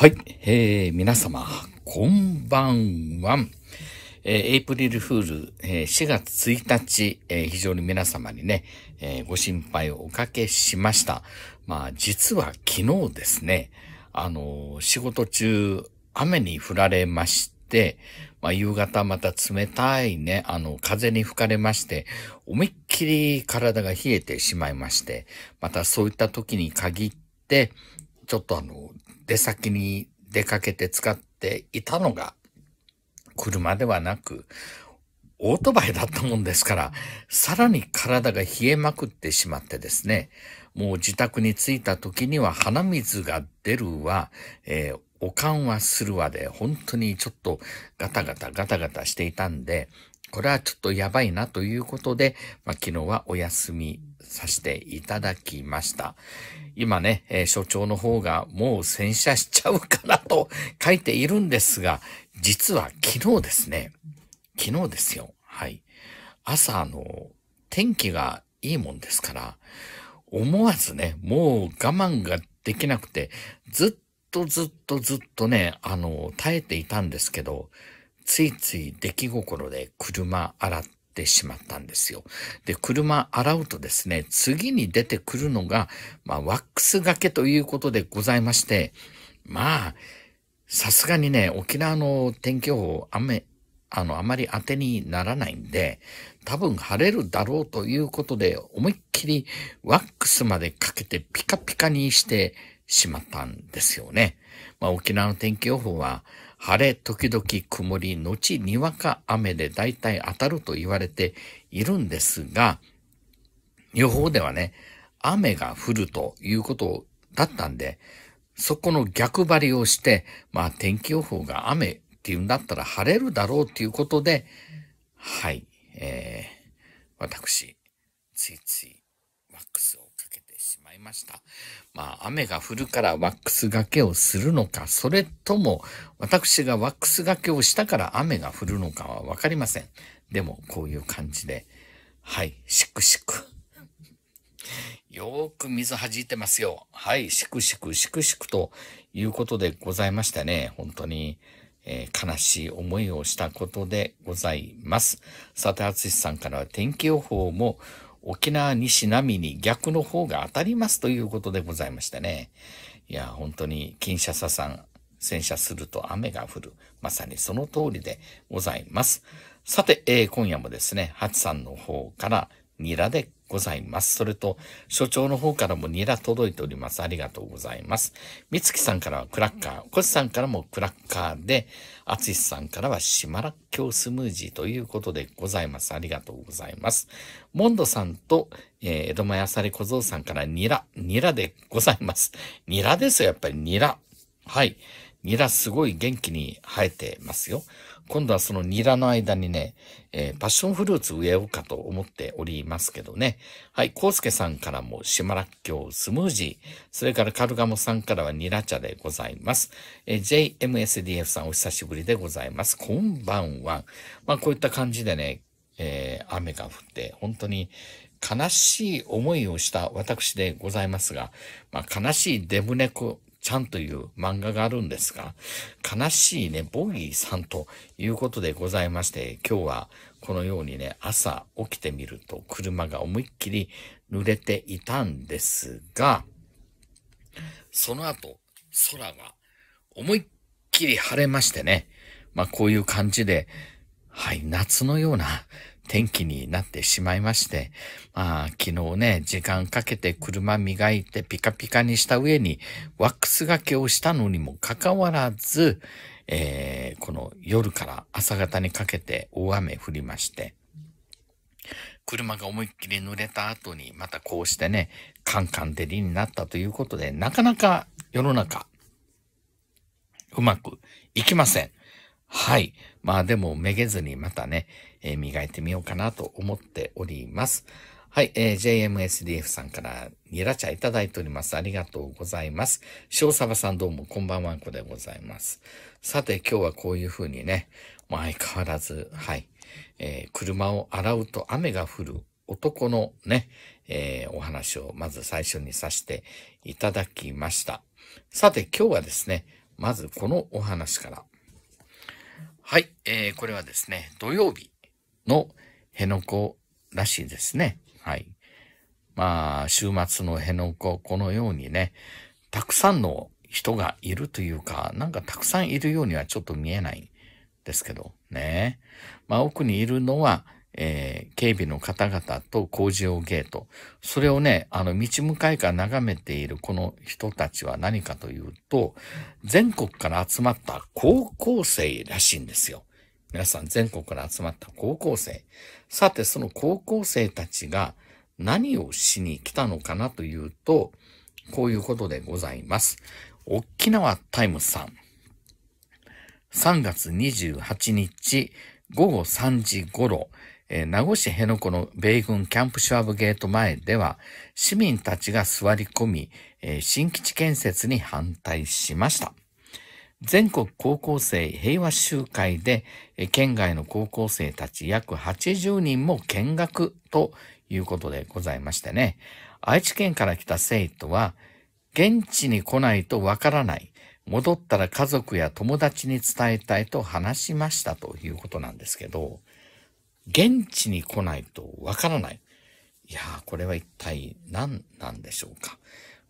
はい、えー、皆様、こんばんは。えー、エイプリルフール、えー、4月1日、えー、非常に皆様にね、えー、ご心配をおかけしました。まあ、実は昨日ですね、あのー、仕事中、雨に降られまして、まあ、夕方また冷たいね、あの、風に吹かれまして、思いっきり体が冷えてしまいまして、またそういった時に限って、ちょっとあの、出先に出かけて使っていたのが、車ではなく、オートバイだったもんですから、さらに体が冷えまくってしまってですね、もう自宅に着いた時には鼻水が出るわ、えー、おかんはするわで、本当にちょっとガタガタガタガタしていたんで、これはちょっとやばいなということで、まあ、昨日はお休みさせていただきました。今ね、えー、所長の方がもう洗車しちゃうかなと書いているんですが、実は昨日ですね、昨日ですよ。はい。朝、あの、天気がいいもんですから、思わずね、もう我慢ができなくて、ずっとずっとずっとね、あの、耐えていたんですけど、ついつい出来心で車洗ってしまったんですよ。で、車洗うとですね、次に出てくるのが、まあ、ワックスがけということでございまして、まあ、さすがにね、沖縄の天気予報、雨、あの、あまり当てにならないんで、多分晴れるだろうということで、思いっきりワックスまでかけてピカピカにしてしまったんですよね。まあ、沖縄の天気予報は、晴れ時々曇り、後にわか雨で大体当たると言われているんですが、予報ではね、雨が降るということだったんで、そこの逆張りをして、まあ天気予報が雨っていうんだったら晴れるだろうっていうことで、はい、えー、私、ついついワックスをかけてしまいました。まあ、雨が降るからワックスがけをするのか、それとも、私がワックスがけをしたから雨が降るのかはわかりません。でも、こういう感じで、はい、シクシク。よーく水弾いてますよ。はい、シクシク、シクシクということでございましたね。本当に、えー、悲しい思いをしたことでございます。さて、淳さんからは天気予報も、沖縄西並みに逆の方が当たりますということでございましたね。いや、本当に金車ャさん、洗車すると雨が降る。まさにその通りでございます。さて、えー、今夜もですね、ハチさんの方からニラでございます。それと、所長の方からもニラ届いております。ありがとうございます。三月さんからはクラッカー、コシさんからもクラッカーで、アツさんからは島らっきょうスムージーということでございます。ありがとうございます。モンドさんと、えー、江戸前あさり小僧さんからニラ、ニラでございます。ニラですよ、やっぱりニラ。はい。ニラすごい元気に生えてますよ。今度はそのニラの間にね、えー、パッションフルーツ植えようかと思っておりますけどね。はい、コウスケさんからも島らっきょうスムージー、それからカルガモさんからはニラ茶でございます。えー、JMSDF さんお久しぶりでございます。こんばんは。まあこういった感じでね、えー、雨が降って、本当に悲しい思いをした私でございますが、まあ悲しいデブ猫、ちゃんという漫画があるんですが、悲しいね、ボギーさんということでございまして、今日はこのようにね、朝起きてみると車が思いっきり濡れていたんですが、その後、空が思いっきり晴れましてね、まあこういう感じで、はい、夏のような天気になってしまいまして、まあ、昨日ね、時間かけて車磨いてピカピカにした上に、ワックスがけをしたのにもかかわらず、えー、この夜から朝方にかけて大雨降りまして、車が思いっきり濡れた後にまたこうしてね、カンカン照りになったということで、なかなか世の中、うまくいきません。はい。まあでもめげずにまたね、えー、磨いてみようかなと思っております。はい、えー、JMSDF さんからニラ茶いただいております。ありがとうございます。塩サバさんどうもこんばんはんこでございます。さて今日はこういう風にね、ま相変わらず、はい、えー、車を洗うと雨が降る男のね、えー、お話をまず最初にさせていただきました。さて今日はですね、まずこのお話から。はい、えー、これはですね、土曜日、の辺野古らしいですね。はい。まあ、週末の辺野古、このようにね、たくさんの人がいるというか、なんかたくさんいるようにはちょっと見えないんですけど、ね。まあ、奥にいるのは、えー、警備の方々と工事用ゲート。それをね、あの、道向かいから眺めているこの人たちは何かというと、全国から集まった高校生らしいんですよ。皆さん全国から集まった高校生。さて、その高校生たちが何をしに来たのかなというと、こういうことでございます。沖縄タイムさん。3月28日午後3時頃、えー、名護市辺野古の米軍キャンプシュワブゲート前では、市民たちが座り込み、えー、新基地建設に反対しました。全国高校生平和集会で、県外の高校生たち約80人も見学ということでございましてね、愛知県から来た生徒は、現地に来ないとわからない。戻ったら家族や友達に伝えたいと話しましたということなんですけど、現地に来ないとわからない。いやー、これは一体何なんでしょうか。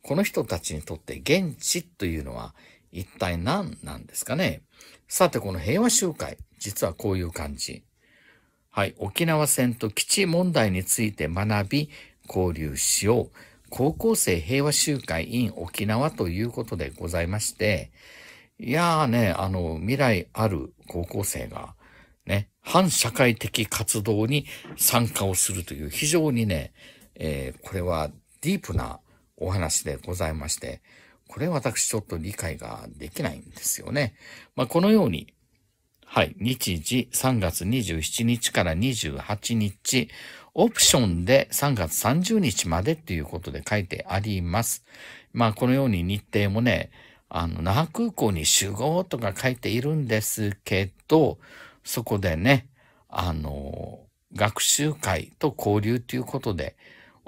この人たちにとって現地というのは一体何なんですかね。さて、この平和集会、実はこういう感じ。はい、沖縄戦と基地問題について学び、交流しよう。高校生平和集会 in 沖縄ということでございまして、いやーね、あの、未来ある高校生が、ね、反社会的活動に参加をするという非常にね、えー、これはディープなお話でございまして、これ私ちょっと理解ができないんですよね。まあ、このように、はい、日時3月27日から28日、オプションで3月30日までっていうことで書いてあります。まあ、このように日程もね、あの、那覇空港に集合とか書いているんですけど、そこでね、あの、学習会と交流ということで、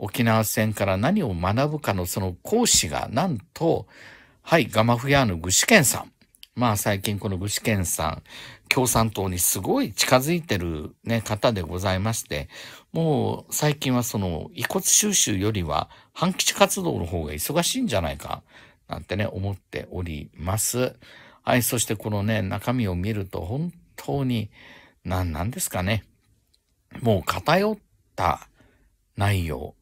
沖縄戦から何を学ぶかのその講師がなんと、はい、ガマフヤーヌ・具志堅さん。まあ最近この具志堅さん、共産党にすごい近づいてるね、方でございまして、もう最近はその遺骨収集よりは反基地活動の方が忙しいんじゃないか、なんてね、思っております。はい、そしてこのね、中身を見ると本当に、何なんですかね。もう偏った内容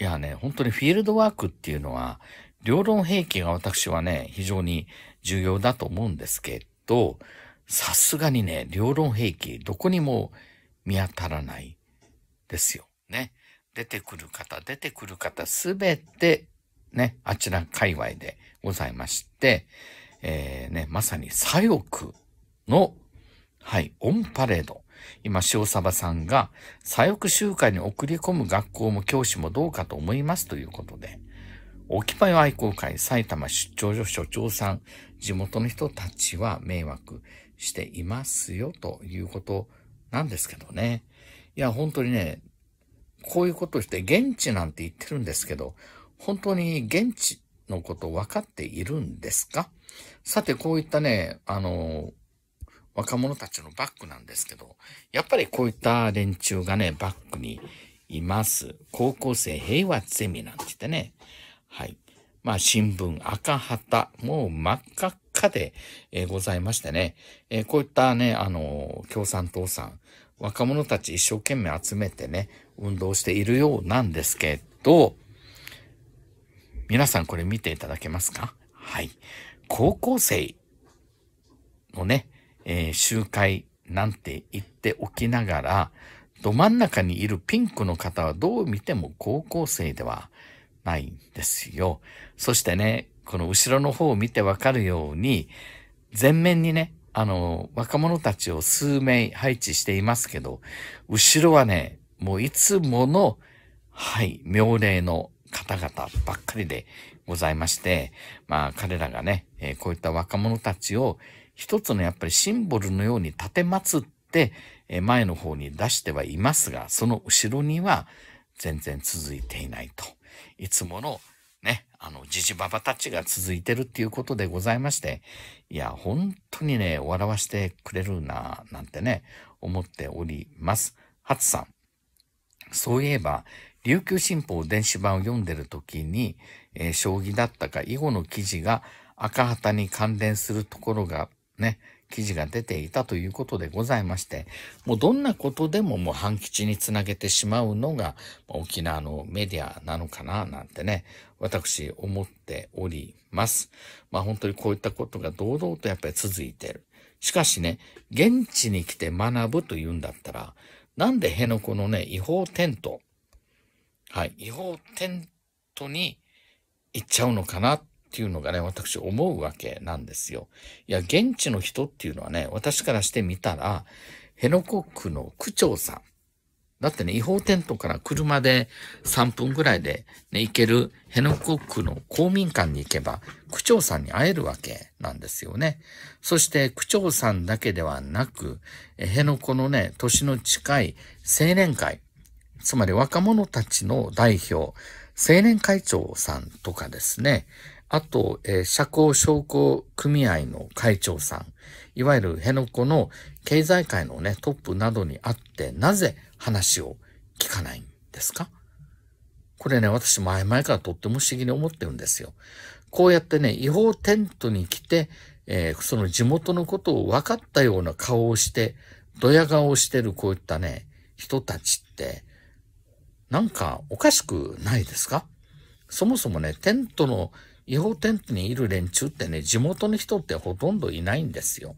いやね、本当にフィールドワークっていうのは、両論兵器が私はね、非常に重要だと思うんですけど、さすがにね、両論兵器、どこにも見当たらないですよね。出てくる方、出てくる方、すべて、ね、あちら界隈でございまして、えー、ね、まさに左翼の、はい、オンパレード。今、塩鯖さんが、左翼集会に送り込む学校も教師もどうかと思いますということで、置きパイ愛好会埼玉出張所所長さん、地元の人たちは迷惑していますよということなんですけどね。いや、本当にね、こういうことして現地なんて言ってるんですけど、本当に現地のこと分かっているんですかさて、こういったね、あの、若者たちのバックなんですけど、やっぱりこういった連中がね、バックにいます。高校生平和ゼミなんて言ってね。はい。まあ、新聞、赤旗、もう真っ赤っかで、えー、ございましてね、えー、こういったね、あのー、共産党さん、若者たち一生懸命集めてね、運動しているようなんですけど、皆さんこれ見ていただけますかはい。高校生のね、えー、集会なんて言っておきながら、ど真ん中にいるピンクの方はどう見ても高校生ではないんですよ。そしてね、この後ろの方を見てわかるように、前面にね、あの、若者たちを数名配置していますけど、後ろはね、もういつもの、はい、妙齢の方々ばっかりでございまして、まあ彼らがね、えー、こういった若者たちを一つのやっぱりシンボルのように立てまつって、前の方に出してはいますが、その後ろには全然続いていないと。いつものね、あの、じじばばたちが続いてるっていうことでございまして、いや、本当にね、笑わしてくれるな、なんてね、思っております。ハツさん。そういえば、琉球新報電子版を読んでる時に、えー、将棋だったか囲碁の記事が赤旗に関連するところがね、記事が出ていたということでございまして、もうどんなことでももう半吉につなげてしまうのが沖縄のメディアなのかななんてね、私思っております。まあ本当にこういったことが堂々とやっぱり続いてる。しかしね、現地に来て学ぶというんだったら、なんで辺野古のね、違法テント、はい、違法テントに行っちゃうのかなっっていうのがね、私思うわけなんですよ。いや、現地の人っていうのはね、私からしてみたら、辺野古区の区長さん。だってね、違法テントから車で3分ぐらいで、ね、行ける辺野古区の公民館に行けば、区長さんに会えるわけなんですよね。そして区長さんだけではなく、辺野古のね、年の近い青年会、つまり若者たちの代表、青年会長さんとかですね、あと、えー、社交商工組合の会長さん、いわゆる辺野古の経済界のね、トップなどにあって、なぜ話を聞かないんですかこれね、私前々からとっても不思議に思ってるんですよ。こうやってね、違法テントに来て、えー、その地元のことを分かったような顔をして、ドヤ顔をしてるこういったね、人たちって、なんかおかしくないですかそもそもね、テントの違法テントにいる連中ってね、地元の人ってほとんどいないんですよ。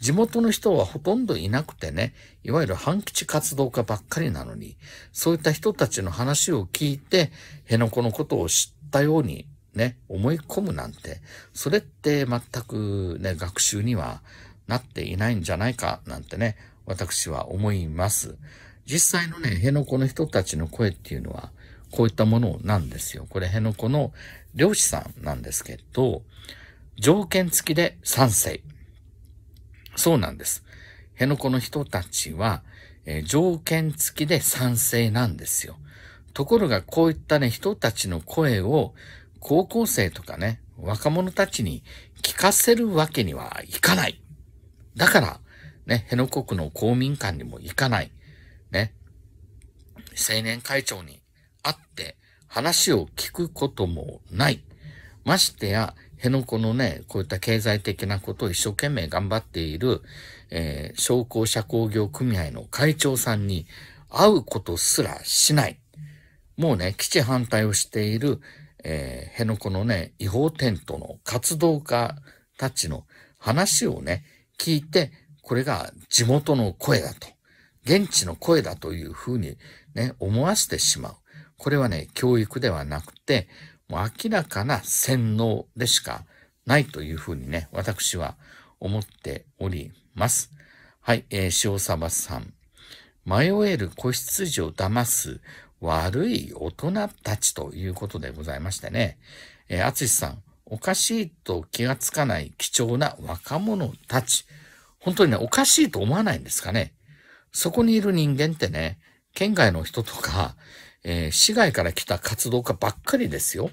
地元の人はほとんどいなくてね、いわゆる反基地活動家ばっかりなのに、そういった人たちの話を聞いて、辺野古のことを知ったようにね、思い込むなんて、それって全くね、学習にはなっていないんじゃないかなんてね、私は思います。実際のね、辺野古の人たちの声っていうのは、こういったものなんですよ。これ、辺野古の漁師さんなんですけど、条件付きで賛成。そうなんです。辺野古の人たちは、えー、条件付きで賛成なんですよ。ところがこういったね、人たちの声を高校生とかね、若者たちに聞かせるわけにはいかない。だから、ね、辺野古区の公民館にも行かない。ね、青年会長に会って、話を聞くこともない。ましてや、辺野古のね、こういった経済的なことを一生懸命頑張っている、えー、商工社工業組合の会長さんに会うことすらしない。もうね、基地反対をしている、えー、辺野古のね、違法テントの活動家たちの話をね、聞いて、これが地元の声だと、現地の声だというふうにね、思わせてしまう。これはね、教育ではなくて、もう明らかな洗脳でしかないというふうにね、私は思っております。はい、えー、塩沢さん。迷える子羊を騙す悪い大人たちということでございましてね。えー、厚さん。おかしいと気がつかない貴重な若者たち。本当にね、おかしいと思わないんですかね。そこにいる人間ってね、県外の人とか、えー、市外から来た活動家ばっかりですよ。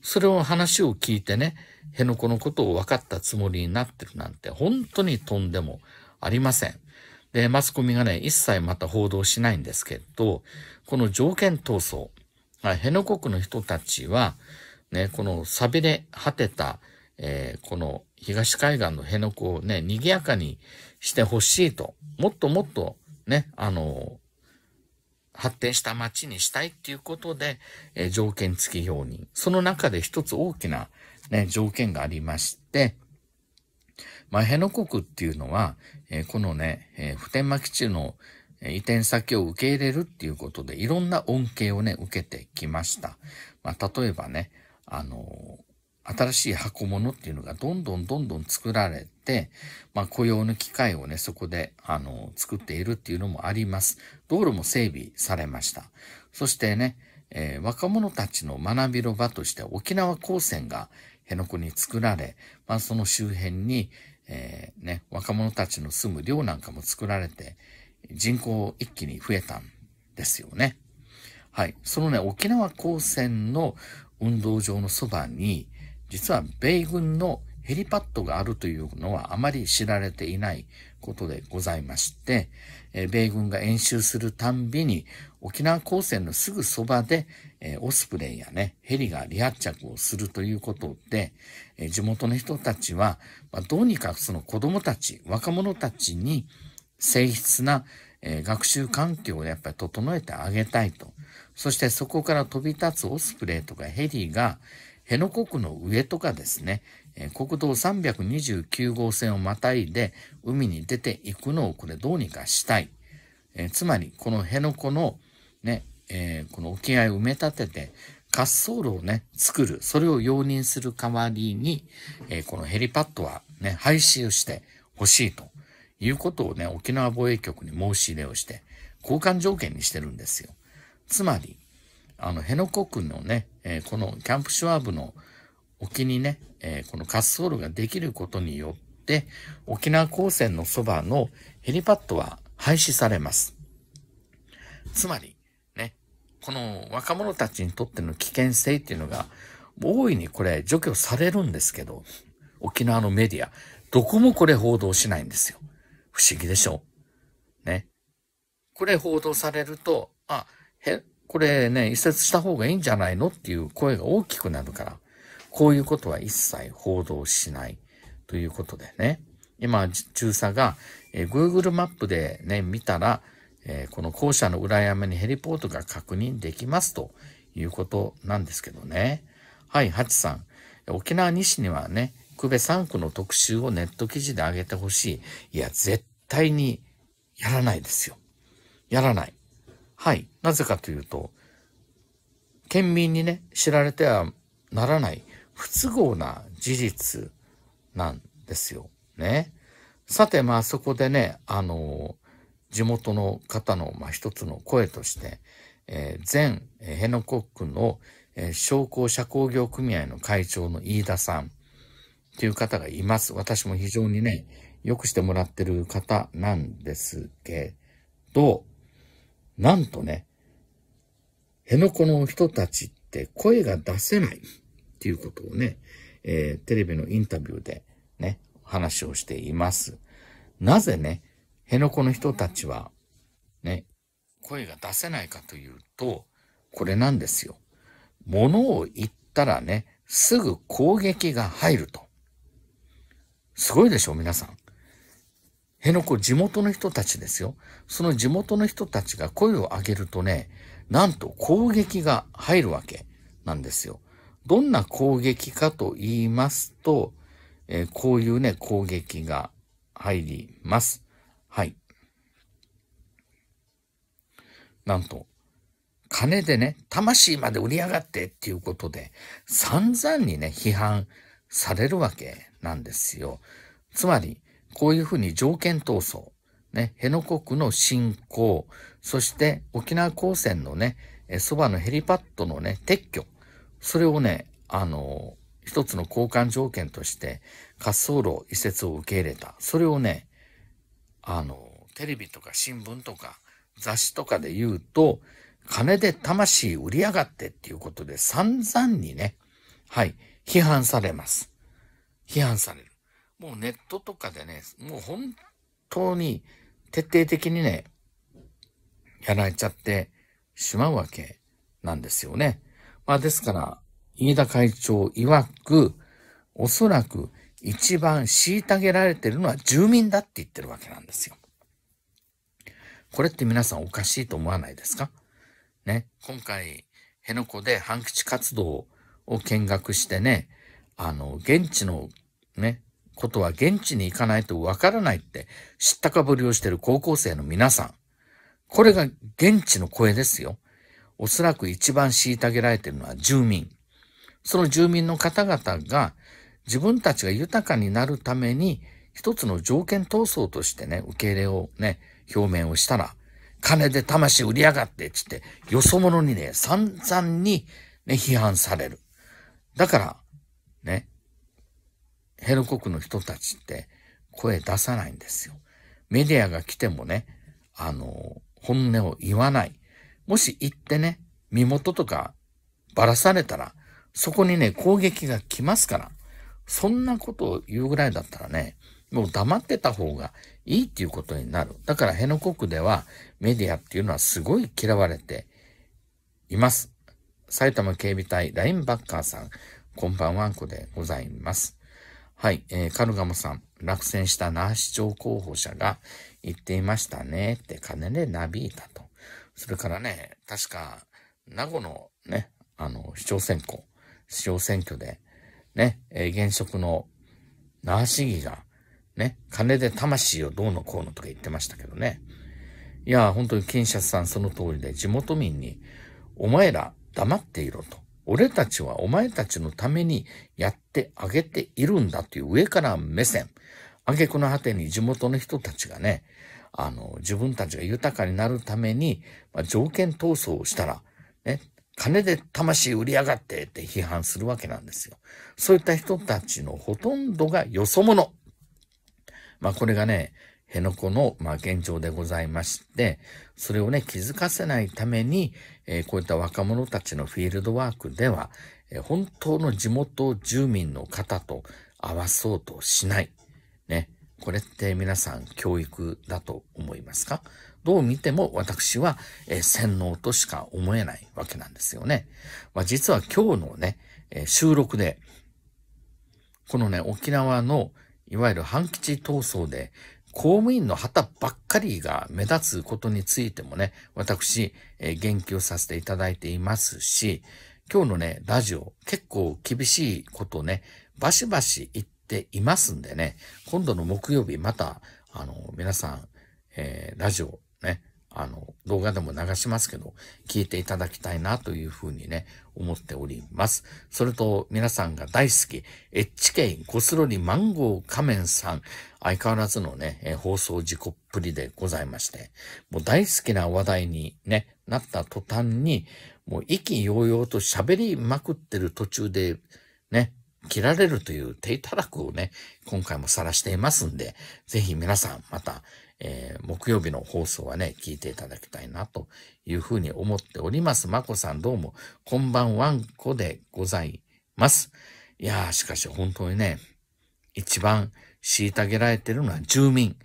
それを話を聞いてね、辺野古のことを分かったつもりになってるなんて本当にとんでもありません。で、マスコミがね、一切また報道しないんですけど、この条件闘争、辺野古区の人たちは、ね、このさびれ果てた、えー、この東海岸の辺野古をね、賑やかにしてほしいと、もっともっとね、あの、発展した街にしたいっていうことで、えー、条件付き表にその中で一つ大きな、ね、条件がありまして、まあ、辺野国っていうのは、えー、このね、えー、普天間基地の移転先を受け入れるっていうことで、いろんな恩恵をね、受けてきました。まあ、例えばね、あの新しい箱物っていうのがどんどんどんどん作られ、まあ、雇用の機会をね、そこで、あの、作っているっていうのもあります。道路も整備されました。そしてね、えー、若者たちの学びの場として沖縄高専が辺野古に作られ、まあ、その周辺に、えー、ね、若者たちの住む寮なんかも作られて、人口一気に増えたんですよね。はい。そのね、沖縄高専の運動場のそばに、実は米軍のヘリパッドがあるというのはあまり知られていないことでございまして、米軍が演習するたんびに沖縄高専のすぐそばで、オスプレイやね、ヘリが離発着をするということで、地元の人たちは、どうにかその子供たち、若者たちに誠実な、学習環境をやっぱり整えてあげたいと。そしてそこから飛び立つオスプレイとかヘリが、辺野国の上とかですね、国道329号線をまたいで海に出ていくのをこれどうにかしたい。えつまりこの辺野古のね、えー、この沖合を埋め立てて滑走路をね、作る。それを容認する代わりに、えー、このヘリパッドはね、廃止をしてほしいということをね、沖縄防衛局に申し入れをして、交換条件にしてるんですよ。つまり、あの、辺野古区のね、えー、このキャンプシュワーブの沖にね、えー、この滑走路ができることによって、沖縄高専のそばのヘリパッドは廃止されます。つまり、ね、この若者たちにとっての危険性っていうのが、大いにこれ除去されるんですけど、沖縄のメディア、どこもこれ報道しないんですよ。不思議でしょう。ね。これ報道されると、あ、へ、これね、移設した方がいいんじゃないのっていう声が大きくなるから。こういうことは一切報道しないということでね。今、中佐が、えー、Google マップでね、見たら、えー、この校舎の裏山にヘリポートが確認できますということなんですけどね。はい、ハチさん。沖縄西にはね、久米3区の特集をネット記事で上げてほしい。いや、絶対にやらないですよ。やらない。はい。なぜかというと、県民にね、知られてはならない不都合な事実なんですよ。ね。さて、まあそこでね、あの地元の方の、まあ、一つの声として、えー、前辺野古区の、え商工社工業組合の会長の飯田さんっていう方がいます。私も非常にね、よくしてもらってる方なんですけど、なんとね、辺野古の人たちって声が出せない。っていうことをね、えー、テレビのインタビューでね、話をしています。なぜね、辺野古の人たちは、ね、声が出せないかというと、これなんですよ。物を言ったらね、すぐ攻撃が入ると。すごいでしょ、皆さん。辺野古地元の人たちですよ。その地元の人たちが声を上げるとね、なんと攻撃が入るわけなんですよ。どんな攻撃かと言いますと、えー、こういうね、攻撃が入ります。はい。なんと、金でね、魂まで売り上がってっていうことで、散々にね、批判されるわけなんですよ。つまり、こういうふうに条件闘争、ね、辺野国の侵攻、そして沖縄高専のね、そばのヘリパッドのね、撤去、それをね、あの、一つの交換条件として、滑走路移設を受け入れた。それをね、あの、テレビとか新聞とか雑誌とかで言うと、金で魂売りやがってっていうことで散々にね、はい、批判されます。批判される。もうネットとかでね、もう本当に徹底的にね、やられちゃってしまうわけなんですよね。まあですから、飯田会長曰く、おそらく一番虐げられてるのは住民だって言ってるわけなんですよ。これって皆さんおかしいと思わないですかね、今回、辺野古で半口活動を見学してね、あの、現地のね、ことは現地に行かないとわからないって知ったかぶりをしてる高校生の皆さん。これが現地の声ですよ。おそらく一番虐げられているのは住民。その住民の方々が自分たちが豊かになるために一つの条件闘争としてね、受け入れをね、表明をしたら、金で魂売りやがってっつって、よそ者にね、散々にね、批判される。だから、ね、ヘル国の人たちって声出さないんですよ。メディアが来てもね、あの、本音を言わない。もし行ってね、身元とかばらされたら、そこにね、攻撃が来ますから、そんなことを言うぐらいだったらね、もう黙ってた方がいいっていうことになる。だから辺野国ではメディアっていうのはすごい嫌われています。埼玉警備隊ラインバッカーさん、こんばんはんこでございます。はい、えー、カルガモさん、落選した那覇市長候補者が言っていましたねって金でなびいたと。それからね、確か、名護のね、あの、市長選挙、市長選挙で、ね、えー、現職の那覇市議が、ね、金で魂をどうのこうのとか言ってましたけどね。いや、本当に金シャスさんその通りで、地元民に、お前ら黙っていろと。俺たちはお前たちのためにやってあげているんだという上から目線。挙句の果てに地元の人たちがね、あの、自分たちが豊かになるために、まあ、条件闘争をしたら、ね、金で魂売りやがってって批判するわけなんですよ。そういった人たちのほとんどがよそ者。まあこれがね、辺野古の、まあ、現状でございまして、それをね、気づかせないために、えー、こういった若者たちのフィールドワークでは、えー、本当の地元住民の方と合わそうとしない。ね。これって皆さん教育だと思いますかどう見ても私は、えー、洗脳としか思えないわけなんですよね。まあ、実は今日のね、えー、収録で、このね、沖縄のいわゆる半基地闘争で公務員の旗ばっかりが目立つことについてもね、私、えー、言及させていただいていますし、今日のね、ラジオ、結構厳しいことね、バシバシ言っていますんでね、今度の木曜日また、あの、皆さん、えー、ラジオね、あの、動画でも流しますけど、聞いていただきたいなというふうにね、思っております。それと、皆さんが大好き、HK ゴスロリマンゴー仮面さん、相変わらずのね、えー、放送事故っぷりでございまして、もう大好きな話題にね、なった途端に、もう意気揚々と喋りまくってる途中で、ね、切られるという手ただくをね、今回も晒していますんで、ぜひ皆さんまた、えー、木曜日の放送はね、聞いていただきたいなというふうに思っております。まこさんどうも、こんばんわんこでございます。いやー、しかし本当にね、一番虐げられてるのは住民。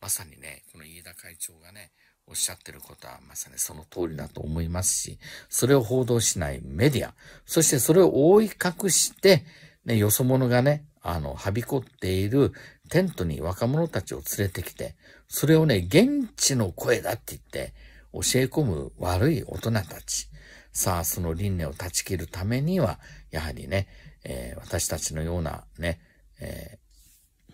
まさにね、この飯田会長がね、おっしゃってることはまさにその通りだと思いますし、それを報道しないメディア、そしてそれを覆い隠して、ね、よそ者がね、あの、はびこっているテントに若者たちを連れてきて、それをね、現地の声だって言って、教え込む悪い大人たち。さあ、その輪廻を断ち切るためには、やはりね、えー、私たちのようなね、え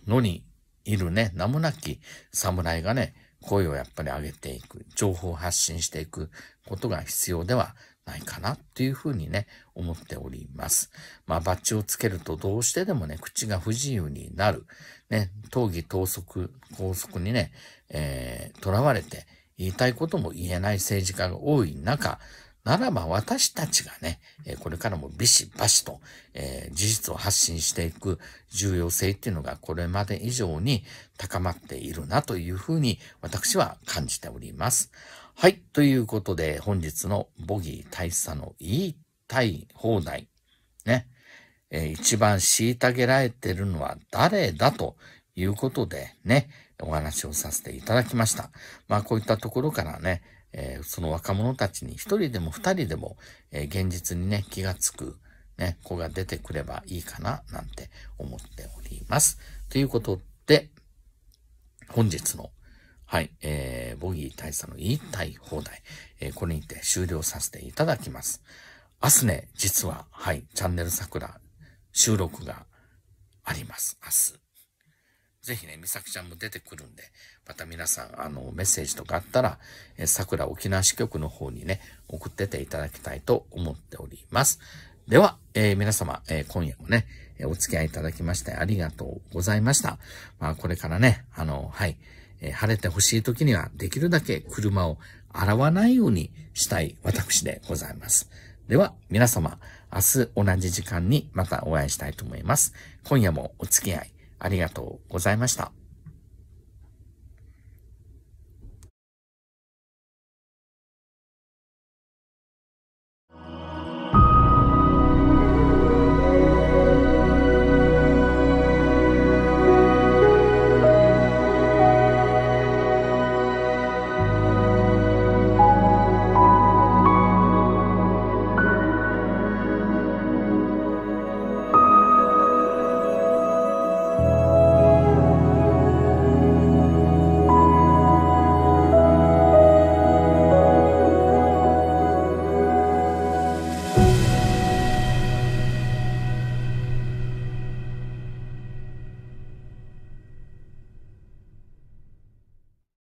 ー、のにいるね、名もなき侍がね、声をやっぱり上げていく、情報を発信していくことが必要ではないかなっていうふうにね、思っております。まあ、バッジをつけるとどうしてでもね、口が不自由になる。ね、討議統則、拘束にね、えー、囚われて言いたいことも言えない政治家が多い中、ならば私たちがね、これからもビシバシと、えー、事実を発信していく重要性っていうのがこれまで以上に高まっているなというふうに私は感じております。はい。ということで、本日のボギー大佐の言いたい放題。ね。えー、一番虐げられてるのは誰だということでね、お話をさせていただきました。まあ、こういったところからね、えー、その若者たちに一人でも二人でも、えー、現実にね、気がつく、ね、子が出てくればいいかな、なんて思っております。ということで、本日のはい、えー、ボギー大佐の言いたい放題、えー、これにて終了させていただきます。明日ね、実は、はい、チャンネル桜収録があります、明日。ぜひね、美咲ちゃんも出てくるんで、また皆さん、あの、メッセージとかあったら、え桜沖縄支局の方にね、送ってていただきたいと思っております。では、えー、皆様、えー、今夜もね、えお付き合いいただきましてありがとうございました。まあ、これからね、あの、はい、え晴れて欲しい時にはできるだけ車を洗わないようにしたい私でございます。では皆様、明日同じ時間にまたお会いしたいと思います。今夜もお付き合いありがとうございました。